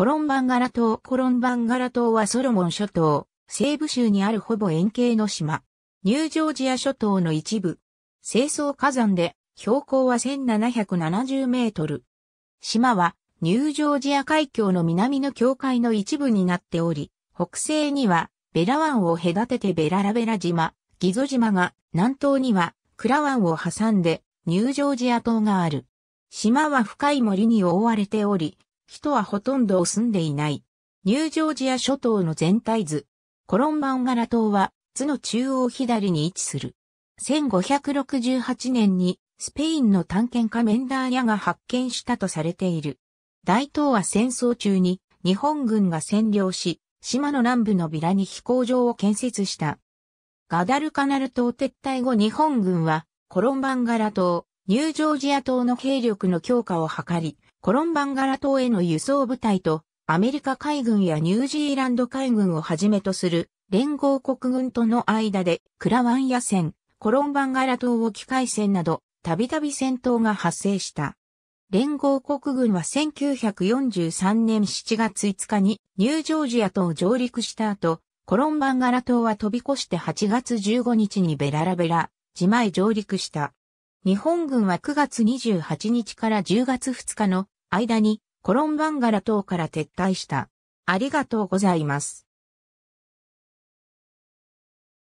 コロンバンガラ島コロンバンガラ島はソロモン諸島、西部州にあるほぼ円形の島。ニュージョージア諸島の一部。清掃火山で、標高は1770メートル。島は、ニュージョージア海峡の南の境界の一部になっており、北西には、ベラ湾を隔ててベララベラ島、ギゾ島が、南東には、クラ湾を挟んで、ニュージョージア島がある。島は深い森に覆われており、人はほとんどを住んでいない。ニュージョージア諸島の全体図。コロンバンガラ島は、図の中央左に位置する。1568年に、スペインの探検家メンダーヤが発見したとされている。大東亜戦争中に、日本軍が占領し、島の南部のビラに飛行場を建設した。ガダルカナル島撤退後日本軍は、コロンバンガラ島、ニュージョージア島の兵力の強化を図り、コロンバンガラ島への輸送部隊と、アメリカ海軍やニュージーランド海軍をはじめとする連合国軍との間でクラワンヤ戦、コロンバンガラ島沖海戦など、たびたび戦闘が発生した。連合国軍は1943年7月5日にニュージョージア島を上陸した後、コロンバンガラ島は飛び越して8月15日にベララベラ、自前上陸した。日本軍は9月28日から10月2日の間にコロンバンガラ島から撤退した。ありがとうございます。